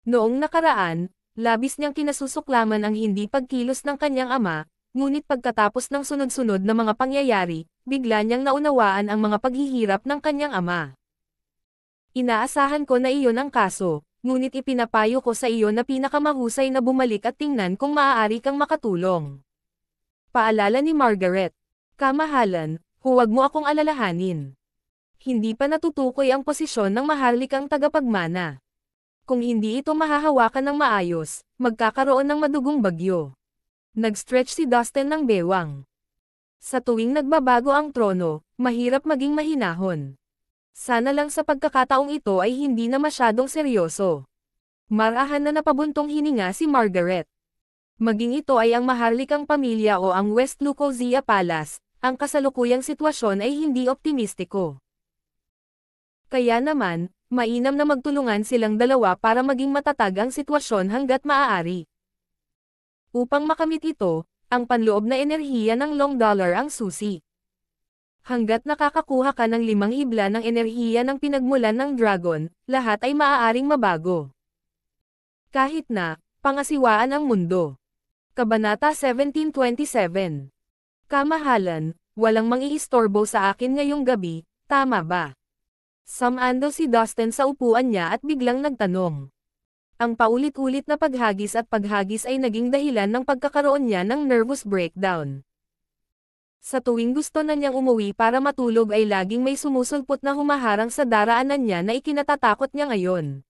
Noong nakaraan, labis niyang kinasusuklaman ang hindi pagkilos ng kanyang ama, ngunit pagkatapos ng sunod-sunod na mga pangyayari, bigla niyang naunawaan ang mga paghihirap ng kanyang ama. Inaasahan ko na iyon ang kaso, ngunit ipinapayo ko sa iyo na pinakamahusay na bumalik at tingnan kung maaari kang makatulong. Paalala ni Margaret. Kamahalan, huwag mo akong alalahanin. Hindi pa natutukoy ang posisyon ng maharlikang tagapagmana. Kung hindi ito mahahawakan ng maayos, magkakaroon ng madugong bagyo. Nag-stretch si Dustin ng bewang. Sa tuwing nagbabago ang trono, mahirap maging mahinahon. Sana lang sa pagkakataong ito ay hindi na masyadong seryoso. Marahan na napabuntong hininga si Margaret. Maging ito ay ang maharlikang pamilya o ang West Lucosia Palace, ang kasalukuyang sitwasyon ay hindi optimistiko. Kaya naman, mainam na magtulungan silang dalawa para maging matatag ang sitwasyon hanggat maaari. Upang makamit ito, ang panloob na enerhiya ng long dollar ang susi. Hanggat nakakakuha ka ng limang hibla ng enerhiya ng pinagmulan ng dragon, lahat ay maaaring mabago. Kahit na, pangasiwaan ang mundo. Kabanata 1727 Kamahalan, walang mangiistorbo sa akin ngayong gabi, tama ba? Samando si Dustin sa upuan niya at biglang nagtanong. Ang paulit-ulit na paghagis at paghagis ay naging dahilan ng pagkakaroon niya ng nervous breakdown. Sa tuwing gusto na niyang umuwi para matulog ay laging may sumusulpot na humaharang sa daraanan niya na ikinatatakot niya ngayon.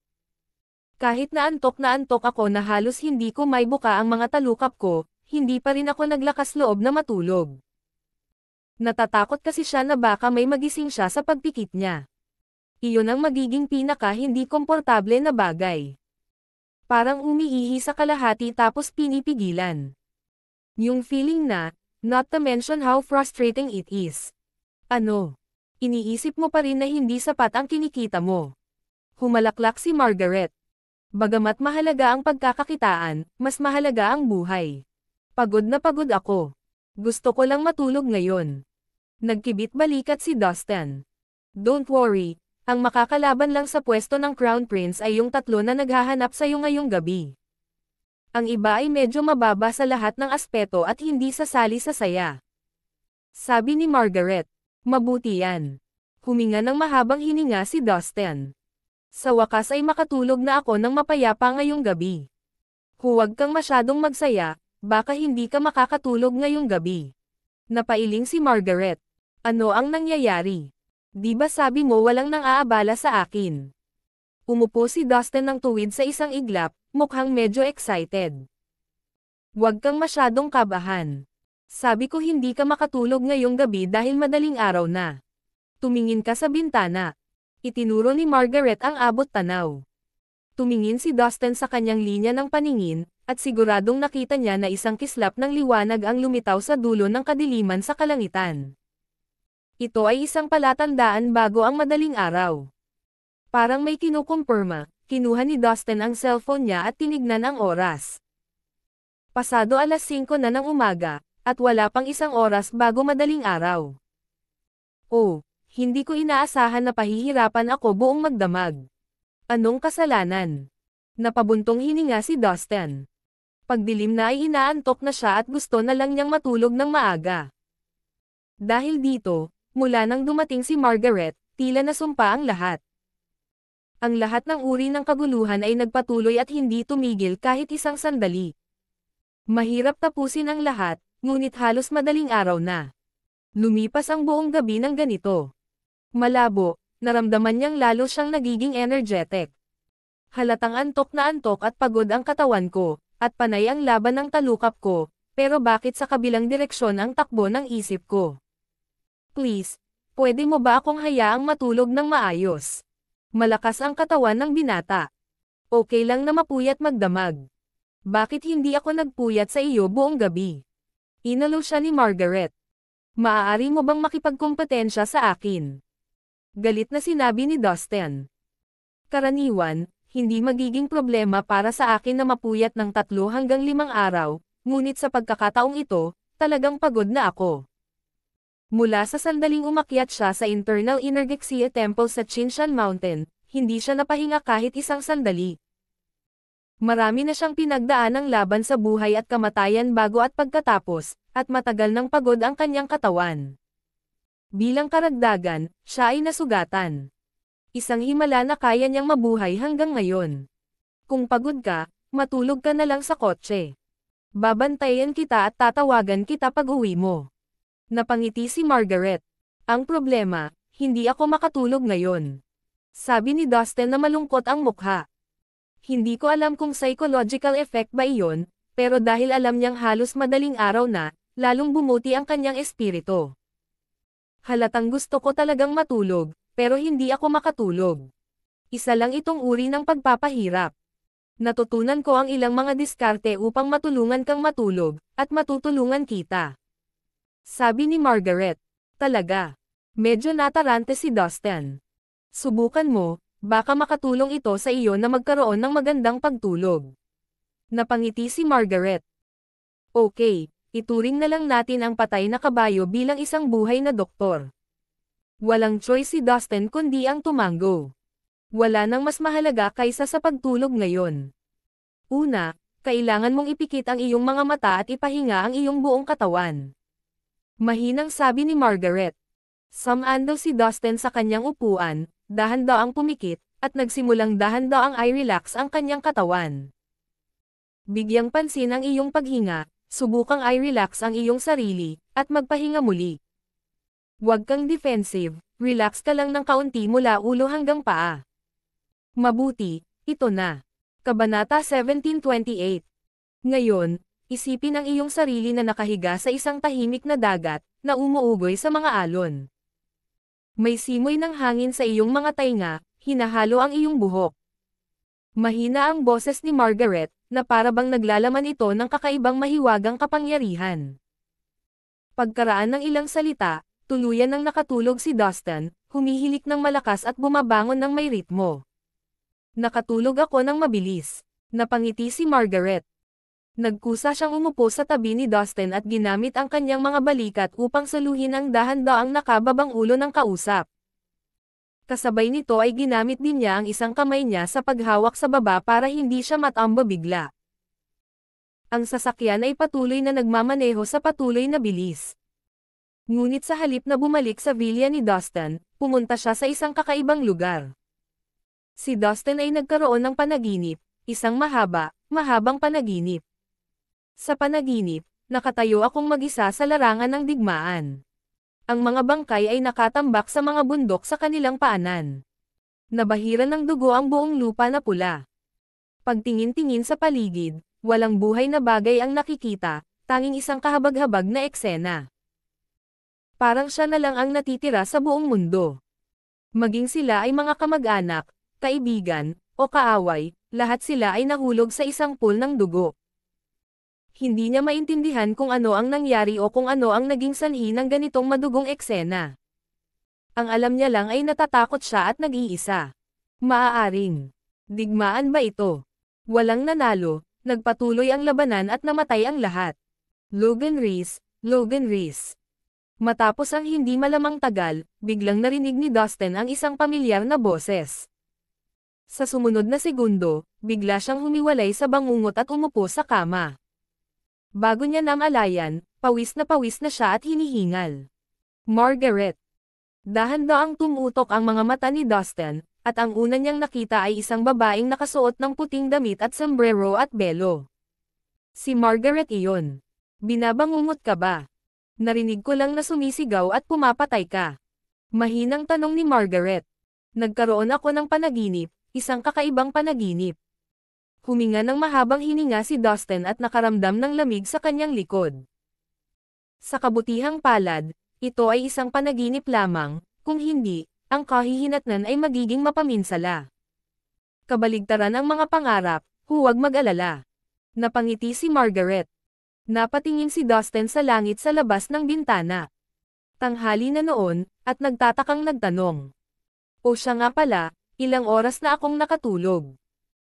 Kahit na antok na antok ako na halos hindi ko may buka ang mga talukap ko, hindi pa rin ako naglakas loob na matulog. Natatakot kasi siya na baka may magising siya sa pagpikit niya. Iyon ang magiging pinaka hindi komportable na bagay parang umiihi sa kalahati tapos pinipigilan. Yung feeling na, not to mention how frustrating it is. Ano? Iniisip mo pa rin na hindi sapat ang kinikita mo. Humalaklak si Margaret. Bagamat mahalaga ang pagkakakitaan, mas mahalaga ang buhay. Pagod na pagod ako. Gusto ko lang matulog ngayon. Nagkibit balikat si Dustin. Don't worry, ang makakalaban lang sa pwesto ng Crown Prince ay yung tatlo na naghahanap sa'yo ngayong gabi. Ang iba ay medyo mababa sa lahat ng aspeto at hindi sasali sa saya. Sabi ni Margaret, mabuti yan. Huminga ng mahabang hininga si Dustin. Sa wakas ay makatulog na ako ng mapayapa ngayong gabi. Huwag kang masyadong magsaya, baka hindi ka makakatulog ngayong gabi. Napailing si Margaret. Ano ang nangyayari? Di ba sabi mo walang nang aabala sa akin? Umupo si Dustin ng tuwid sa isang iglap, mukhang medyo excited. Huwag kang masyadong kabahan. Sabi ko hindi ka makatulog ngayong gabi dahil madaling araw na. Tumingin ka sa bintana. Itinuro ni Margaret ang abot tanaw. Tumingin si Dustin sa kanyang linya ng paningin, at siguradong nakita niya na isang kislap ng liwanag ang lumitaw sa dulo ng kadiliman sa kalangitan. Ito ay isang palatandaan bago ang madaling araw. Parang may kinukumpirma, kinuha ni Dustin ang cellphone niya at tinignan ang oras. Pasado alas 5 na ng umaga, at wala pang isang oras bago madaling araw. Oh, hindi ko inaasahan na pahihirapan ako buong magdamag. Anong kasalanan? Napabuntong hininga si Dustin. Pagdilim na ay inaantok na siya at gusto na lang niyang matulog ng maaga. Dahil dito, Mula nang dumating si Margaret, tila nasumpa ang lahat. Ang lahat ng uri ng kaguluhan ay nagpatuloy at hindi tumigil kahit isang sandali. Mahirap tapusin ang lahat, ngunit halos madaling araw na. Lumipas ang buong gabi ng ganito. Malabo, naramdaman niyang lalo siyang nagiging energetic. Halatang antok na antok at pagod ang katawan ko, at panay ang laban ng talukap ko, pero bakit sa kabilang direksyon ang takbo ng isip ko? Please, pwede mo ba akong hayaang matulog ng maayos? Malakas ang katawan ng binata. Okay lang na mapuyat magdamag. Bakit hindi ako nagpuyat sa iyo buong gabi? Inalo siya ni Margaret. Maaari mo bang makipagkompetensya sa akin? Galit na sinabi ni Dustin. Karaniwan, hindi magiging problema para sa akin na mapuyat ng tatlo hanggang limang araw, ngunit sa pagkakataong ito, talagang pagod na ako. Mula sa sandaling umakyat siya sa internal Inergexia Temple sa Chinshan Mountain, hindi siya napahinga kahit isang sandali. Marami na siyang pinagdaan ng laban sa buhay at kamatayan bago at pagkatapos, at matagal ng pagod ang kanyang katawan. Bilang karagdagan, siya ay nasugatan. Isang himala na kaya niyang mabuhay hanggang ngayon. Kung pagod ka, matulog ka na lang sa kotse. Babantayan kita at tatawagan kita pag uwi mo. Napangiti si Margaret. Ang problema, hindi ako makatulog ngayon. Sabi ni Dustin na malungkot ang mukha. Hindi ko alam kung psychological effect ba iyon, pero dahil alam niyang halos madaling araw na, lalong bumuti ang kanyang espiritu. Halatang gusto ko talagang matulog, pero hindi ako makatulog. Isa lang itong uri ng pagpapahirap. Natutunan ko ang ilang mga diskarte upang matulungan kang matulog, at matutulungan kita. Sabi ni Margaret. Talaga. Medyo natarante si Dustin. Subukan mo, baka makatulong ito sa iyo na magkaroon ng magandang pagtulog. Napangiti si Margaret. Okay, ituring na lang natin ang patay na kabayo bilang isang buhay na doktor. Walang choice si Dustin kundi ang tumango. Wala nang mas mahalaga kaysa sa pagtulog ngayon. Una, kailangan mong ipikit ang iyong mga mata at ipahinga ang iyong buong katawan. Mahinang sabi ni Margaret. Samaan si Dustin sa kanyang upuan, dahan daw ang pumikit, at nagsimulang dahan daw ang i-relax ang kanyang katawan. Bigyang pansin ang iyong paghinga, subukang i-relax ang iyong sarili, at magpahinga muli. Huwag kang defensive, relax ka lang ng kaunti mula ulo hanggang paa. Mabuti, ito na. Kabanata 1728. Ngayon, isipin ang iyong sarili na nakahiga sa isang tahimik na dagat, na umuugoy sa mga alon. May simoy ng hangin sa iyong mga tainga, hinahalo ang iyong buhok. Mahina ang boses ni Margaret, na parabang naglalaman ito ng kakaibang mahiwagang kapangyarihan. Pagkaraan ng ilang salita, tuluyan ng nakatulog si Dustin, humihilik ng malakas at bumabangon ng may ritmo. Nakatulog ako ng mabilis. Napangiti si Margaret. Nagkusa siyang umupo sa tabi ni Dustin at ginamit ang kanyang mga balikat upang saluhin ang dahan-daang nakababang ulo ng kausap. Kasabay nito ay ginamit din niya ang isang kamay niya sa paghawak sa baba para hindi siya matamba bigla. Ang sasakyan ay patuloy na nagmamaneho sa patuloy na bilis. Ngunit sa halip na bumalik sa villa ni Dustin, pumunta siya sa isang kakaibang lugar. Si Dustin ay nagkaroon ng panaginip, isang mahaba, mahabang panaginip. Sa panaginip, nakatayo akong mag-isa sa larangan ng digmaan. Ang mga bangkay ay nakatambak sa mga bundok sa kanilang paanan. Nabahira ng dugo ang buong lupa na pula. Pagtingin-tingin sa paligid, walang buhay na bagay ang nakikita, tanging isang kahabag-habag na eksena. Parang siya na lang ang natitira sa buong mundo. Maging sila ay mga kamag-anak, kaibigan, o kaaway, lahat sila ay nahulog sa isang pool ng dugo hindi niya maintindihan kung ano ang nangyari o kung ano ang naging sanhi ng ganitong madugong eksena. Ang alam niya lang ay natatakot siya at nag-iisa. Maaaring. Digmaan ba ito? Walang nanalo, nagpatuloy ang labanan at namatay ang lahat. Logan Reese, Logan Reese. Matapos ang hindi malamang tagal, biglang narinig ni Dustin ang isang pamilyar na boses. Sa sumunod na segundo, bigla siyang humiwalay sa bangungot at umupo sa kama. Bago niya alayan, pawis na pawis na siya at hinihingal. Margaret. dahan ang tumutok ang mga mata ni Dustin, at ang una niyang nakita ay isang babaeng nakasuot ng puting damit at sombrero at belo. Si Margaret iyon. Binabangungot ka ba? Narinig ko lang na sumisigaw at pumapatay ka. Mahinang tanong ni Margaret. Nagkaroon ako ng panaginip, isang kakaibang panaginip. Huminga ng mahabang hininga si Dustin at nakaramdam ng lamig sa kanyang likod. Sa kabutihang palad, ito ay isang panaginip lamang, kung hindi, ang kahihinatnan ay magiging mapaminsala. Kabaligtaran ang mga pangarap, huwag mag-alala. Napangiti si Margaret. Napatingin si Dustin sa langit sa labas ng bintana. Tanghali na noon, at nagtatakang nagtanong. O siya nga pala, ilang oras na akong nakatulog.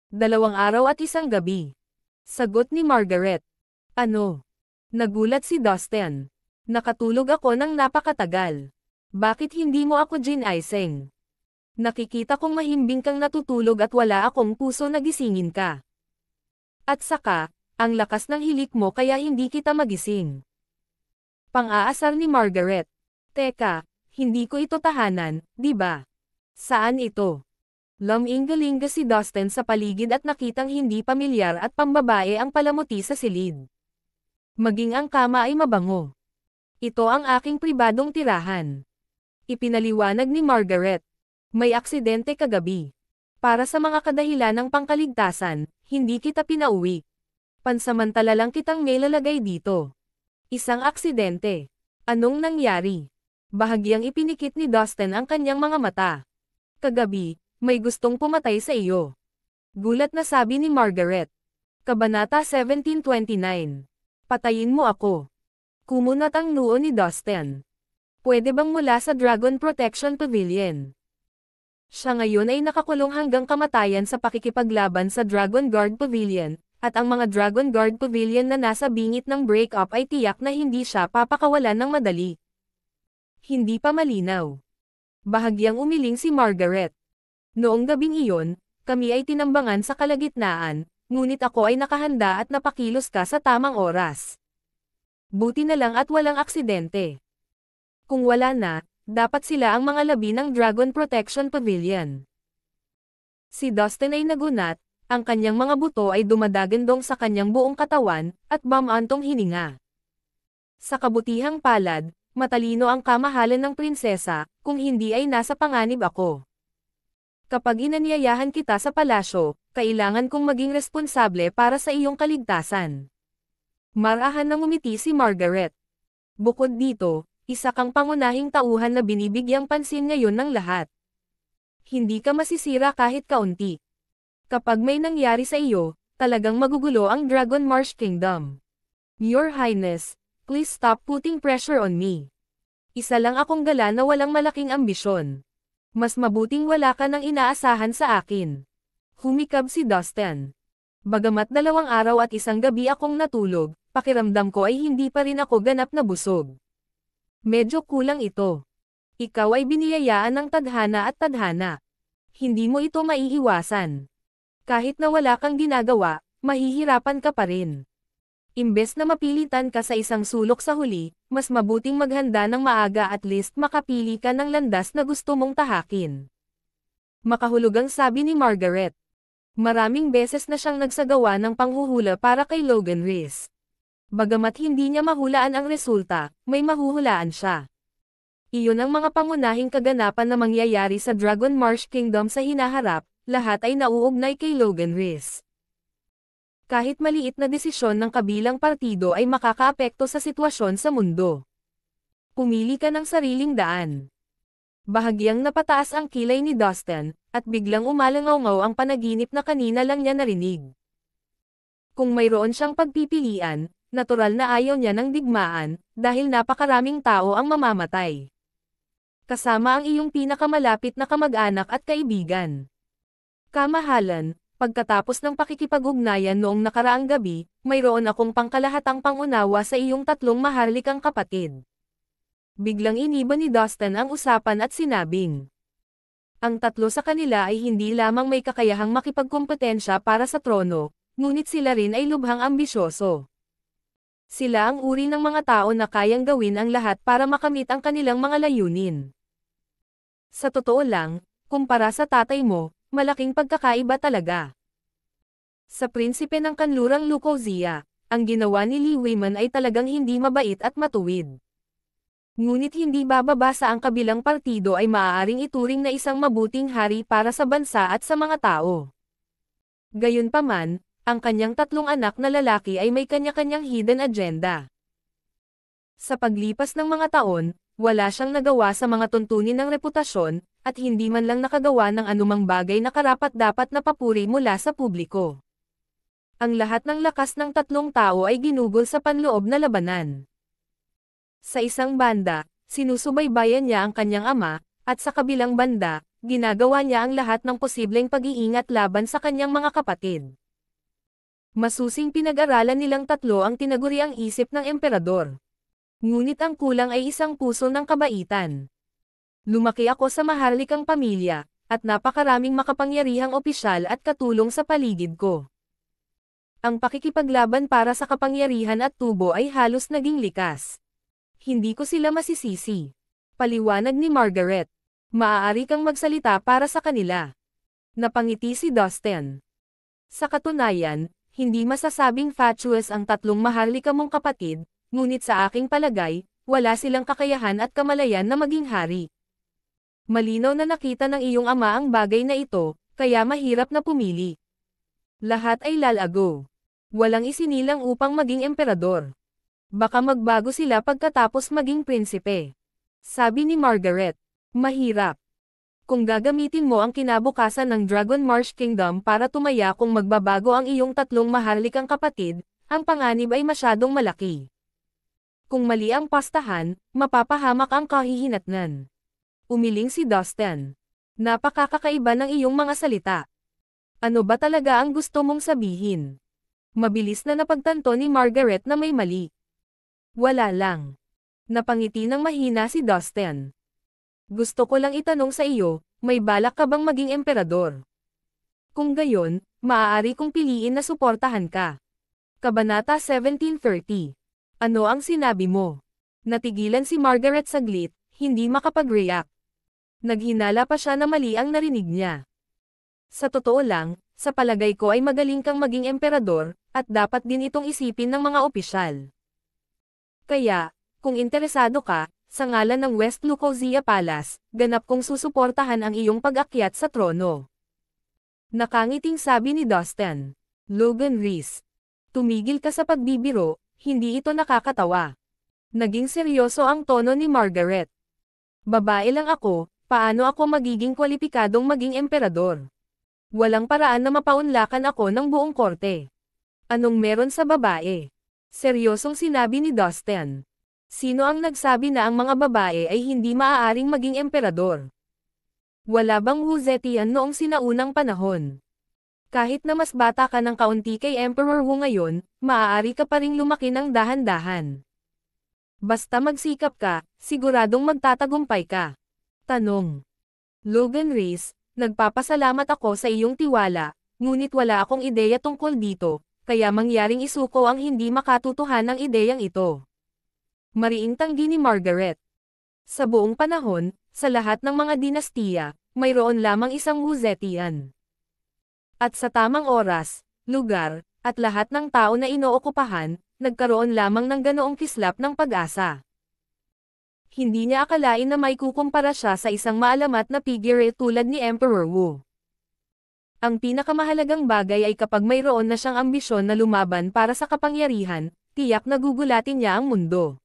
Dalawang araw at isang gabi. Sagot ni Margaret. Ano? Nagulat si Dustin. Nakatulog ako ng napakatagal. Bakit hindi mo ako ginaising? Nakikita kong mahimbing kang natutulog at wala akong puso na gisingin ka. At saka, ang lakas ng hilik mo kaya hindi kita magising. Pang-aasar ni Margaret. Teka, hindi ko ito tahanan, di ba? Saan ito? Laminggaling si Dustin sa paligid at nakitang hindi pamilyar at pambabae ang palamuti sa silid. Maging ang kama ay mabango. Ito ang aking pribadong tirahan. Ipinaliwanag ni Margaret. May aksidente kagabi. Para sa mga kadahilan ng pangkaligtasan, hindi kita pinauwi. Pansamantala lang kitang may lalagay dito. Isang aksidente. Anong nangyari? Bahagyang ipinikit ni Dustin ang kanyang mga mata. Kagabi, may gustong pumatay sa iyo. Gulat na sabi ni Margaret. Kabanata 1729. Patayin mo ako. Kumunat ang noo ni Dustin. Pwede bang mula sa Dragon Protection Pavilion? Siya ngayon ay nakakulong hanggang kamatayan sa pakikipaglaban sa Dragon Guard Pavilion, at ang mga Dragon Guard Pavilion na nasa bingit ng break-up ay tiyak na hindi siya papakawalan ng madali. Hindi pa malinaw. Bahagyang umiling si Margaret. Noong gabing iyon, kami ay tinambangan sa kalagitnaan, ngunit ako ay nakahanda at napakilos ka sa tamang oras. Buti na lang at walang aksidente. Kung wala na, dapat sila ang mga labi ng Dragon Protection Pavilion. Si Dustin ay nagunat, ang kanyang mga buto ay dumadagendong sa kanyang buong katawan, at bamantong hininga. Sa kabutihang palad, matalino ang kamahalan ng prinsesa, kung hindi ay nasa panganib ako. Kapag inanyayahan kita sa palasyo, kailangan kong maging responsable para sa iyong kaligtasan. Marahan na ngumiti si Margaret. Bukod dito, isa kang pangunahing tauhan na binibigyang pansin ngayon ng lahat. Hindi ka masisira kahit kaunti. Kapag may nangyari sa iyo, talagang magugulo ang Dragon Marsh Kingdom. Your Highness, please stop putting pressure on me. Isa lang akong gala na walang malaking ambisyon. Mas mabuting wala ka nang inaasahan sa akin. Humikab si Dustin. Bagamat dalawang araw at isang gabi akong natulog, pakiramdam ko ay hindi pa rin ako ganap na busog. Medyo kulang ito. Ikaw ay biniyayaan ng tadhana at tadhana. Hindi mo ito maiiwasan. Kahit na wala kang ginagawa, mahihirapan ka pa rin. Imbes na mapilitan ka sa isang sulok sa huli, mas mabuting maghanda ng maaga at least makapili ka ng landas na gusto mong tahakin. Makahulugang sabi ni Margaret. Maraming beses na siyang nagsagawa ng panghuhula para kay Logan Reese. Bagamat hindi niya mahulaan ang resulta, may mahuhulaan siya. Iyon ang mga pangunahing kaganapan na mangyayari sa Dragon Marsh Kingdom sa hinaharap, lahat ay nauugnay kay Logan Reese kahit maliit na desisyon ng kabilang partido ay makakaapekto sa sitwasyon sa mundo. Pumili ka ng sariling daan. Bahagyang napataas ang kilay ni Dustin, at biglang umalangaw ang panaginip na kanina lang niya narinig. Kung mayroon siyang pagpipilian, natural na ayaw niya ng digmaan, dahil napakaraming tao ang mamamatay. Kasama ang iyong pinakamalapit na kamag-anak at kaibigan. Kamahalan, Pagkatapos ng pakikipag-ugnayan noong nakaraang gabi, mayroon akong pangkalahatang pangunawa sa iyong tatlong maharlikang kapatid. Biglang iniba ni Dustin ang usapan at sinabing, ang tatlo sa kanila ay hindi lamang may kakayahang makipagkompetensya para sa trono, ngunit sila rin ay lubhang ambisyoso. Sila ang uri ng mga tao na kayang gawin ang lahat para makamit ang kanilang mga layunin. Sa totoo lang, kumpara sa tatay mo, Malaking pagkakaiba talaga. Sa prinsipe ng kanlurang Lukozia, ang ginawa ni Li Weiman ay talagang hindi mabait at matuwid. Ngunit hindi bababa sa ang kabilang partido ay maaaring ituring na isang mabuting hari para sa bansa at sa mga tao. Gayunpaman, ang kanyang tatlong anak na lalaki ay may kanya-kanyang hidden agenda. Sa paglipas ng mga taon, wala siyang nagawa sa mga tuntunin ng reputasyon, at hindi man lang nakagawa ng anumang bagay na karapat dapat na papuri mula sa publiko. Ang lahat ng lakas ng tatlong tao ay ginugol sa panloob na labanan. Sa isang banda, sinusubaybayan niya ang kanyang ama, at sa kabilang banda, ginagawa niya ang lahat ng posibleng pag-iingat laban sa kanyang mga kapatid. Masusing pinag-aralan nilang tatlo ang tinaguriang isip ng emperador, Ngunit ang kulang ay isang puso ng kabaitan. Lumaki ako sa maharlikang pamilya, at napakaraming makapangyarihang opisyal at katulong sa paligid ko. Ang pakikipaglaban para sa kapangyarihan at tubo ay halos naging likas. Hindi ko sila masisisi. Paliwanag ni Margaret. Maaari kang magsalita para sa kanila. Napangiti si Dustin. Sa katunayan, hindi masasabing fatuous ang tatlong maharlika mong kapatid, ngunit sa aking palagay, wala silang kakayahan at kamalayan na maging hari. Malinaw na nakita ng iyong ama ang bagay na ito, kaya mahirap na pumili. Lahat ay lalago. Walang isinilang upang maging emperador. Baka magbago sila pagkatapos maging prinsipe. Sabi ni Margaret, mahirap. Kung gagamitin mo ang kinabukasan ng Dragon Marsh Kingdom para tumaya kung magbabago ang iyong tatlong maharlikang kapatid, ang panganib ay masyadong malaki. Kung mali ang pastahan, mapapahamak ang kahihinatnan. Umiling si Dustin. Napakakakaiba ng iyong mga salita. Ano ba talaga ang gusto mong sabihin? Mabilis na napagtanto ni Margaret na may mali. Wala lang. Napangiti ng mahina si Dustin. Gusto ko lang itanong sa iyo, may balak ka bang maging emperador? Kung gayon, maaari kong piliin na suportahan ka. Kabanata 1730 ano ang sinabi mo? Natigilan si Margaret saglit, hindi makapag-react. Naghinala pa siya na mali ang narinig niya. Sa totoo lang, sa palagay ko ay magaling kang maging emperador, at dapat din itong isipin ng mga opisyal. Kaya, kung interesado ka, sa ngalan ng West Lucosia Palace, ganap kong susuportahan ang iyong pag-akyat sa trono. Nakangiting sabi ni Dustin. Logan Reese. Tumigil ka sa pagbibiro, hindi ito nakakatawa. Naging seryoso ang tono ni Margaret. Babae lang ako, paano ako magiging kwalipikadong maging emperador? Walang paraan na mapaunlakan ako ng buong korte. Anong meron sa babae? Seryosong sinabi ni Dustin. Sino ang nagsabi na ang mga babae ay hindi maaaring maging emperador? Wala bang Huzetian noong sinaunang panahon? Kahit na mas bata ka ng kaunti kay Emperor Wu ngayon, maaari ka pa ring lumaki ng dahan-dahan. Basta magsikap ka, siguradong magtatagumpay ka. Tanong. Logan Reis, nagpapasalamat ako sa iyong tiwala, ngunit wala akong ideya tungkol dito, kaya mangyaring isuko ang hindi makatutuhan ng ideyang ito. Mariing tanggi ni Margaret. Sa buong panahon, sa lahat ng mga dinastiya, mayroon lamang isang Wu Zetian at sa tamang oras, lugar, at lahat ng tao na inookupahan, nagkaroon lamang ng ganoong kislap ng pag-asa. Hindi niya akalain na may kukumpara siya sa isang maalamat na figure tulad ni Emperor Wu. Ang pinakamahalagang bagay ay kapag mayroon na siyang ambisyon na lumaban para sa kapangyarihan, tiyak na gugulatin niya ang mundo.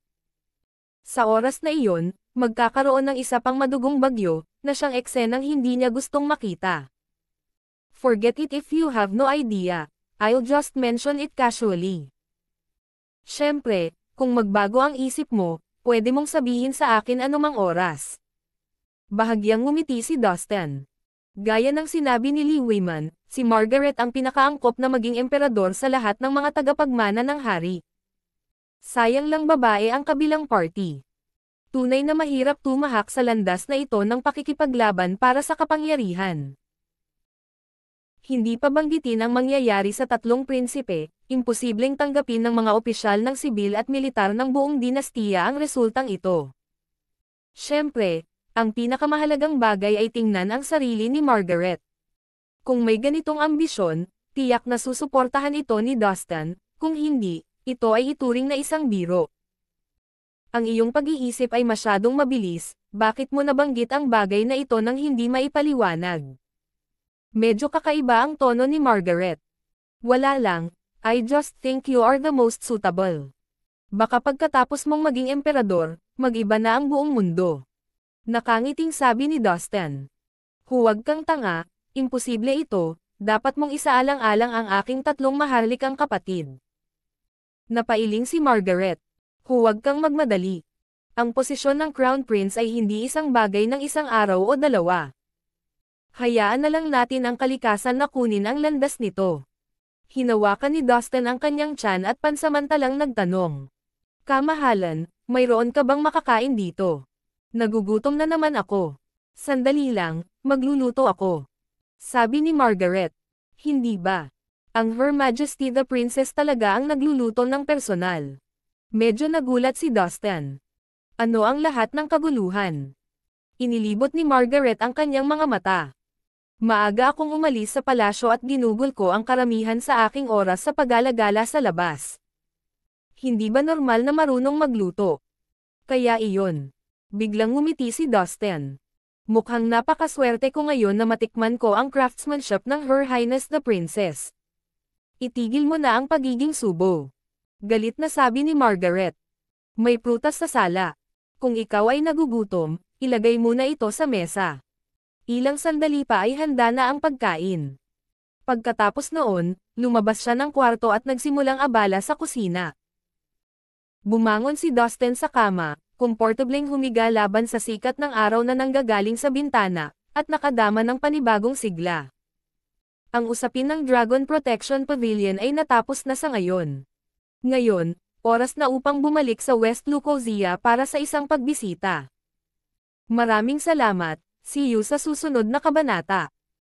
Sa oras na iyon, magkakaroon ng isa pang madugong bagyo, na siyang eksenang hindi niya gustong makita forget it if you have no idea. I'll just mention it casually. Siyempre, kung magbago ang isip mo, pwede mong sabihin sa akin anumang oras. Bahagyang ngumiti si Dustin. Gaya ng sinabi ni Lee Wayman, si Margaret ang pinakaangkop na maging emperador sa lahat ng mga tagapagmana ng hari. Sayang lang babae ang kabilang party. Tunay na mahirap tumahak sa landas na ito ng pakikipaglaban para sa kapangyarihan hindi pa banggitin ang mangyayari sa tatlong prinsipe, imposibleng tanggapin ng mga opisyal ng sibil at militar ng buong dinastiya ang resultang ito. Siyempre, ang pinakamahalagang bagay ay tingnan ang sarili ni Margaret. Kung may ganitong ambisyon, tiyak na susuportahan ito ni Dustin, kung hindi, ito ay ituring na isang biro. Ang iyong pag-iisip ay masyadong mabilis, bakit mo nabanggit ang bagay na ito nang hindi maipaliwanag? Medyo kakaiba ang tono ni Margaret. Wala lang, I just think you are the most suitable. Baka pagkatapos mong maging emperador, mag-iba na ang buong mundo. Nakangiting sabi ni Dustin. Huwag kang tanga, imposible ito, dapat mong isaalang-alang ang aking tatlong maharlikang kapatid. Napailing si Margaret. Huwag kang magmadali. Ang posisyon ng Crown Prince ay hindi isang bagay ng isang araw o dalawa. Hayaan na lang natin ang kalikasan na kunin ang landas nito. Hinawakan ni Dustin ang kanyang tiyan at pansamantalang nagtanong. Kamahalan, mayroon ka bang makakain dito? Nagugutom na naman ako. Sandali lang, magluluto ako. Sabi ni Margaret. Hindi ba? Ang Her Majesty the Princess talaga ang nagluluto ng personal. Medyo nagulat si Dustin. Ano ang lahat ng kaguluhan? Inilibot ni Margaret ang kanyang mga mata. Maaga akong umalis sa palasyo at ginugol ko ang karamihan sa aking oras sa pagalagala sa labas. Hindi ba normal na marunong magluto? Kaya iyon. Biglang umiti si Dustin. Mukhang napakaswerte ko ngayon na matikman ko ang craftsmanship ng Her Highness the Princess. Itigil mo na ang pagiging subo. Galit na sabi ni Margaret. May prutas sa sala. Kung ikaw ay nagugutom, ilagay mo na ito sa mesa. Ilang sandali pa ay handa na ang pagkain. Pagkatapos noon, lumabas siya ng kwarto at nagsimulang abala sa kusina. Bumangon si Dustin sa kama, komportableng humiga laban sa sikat ng araw na nanggagaling sa bintana, at nakadama ng panibagong sigla. Ang usapin ng Dragon Protection Pavilion ay natapos na sa ngayon. Ngayon, oras na upang bumalik sa West Lucosia para sa isang pagbisita. Maraming salamat, See you sa susunod na kabanata.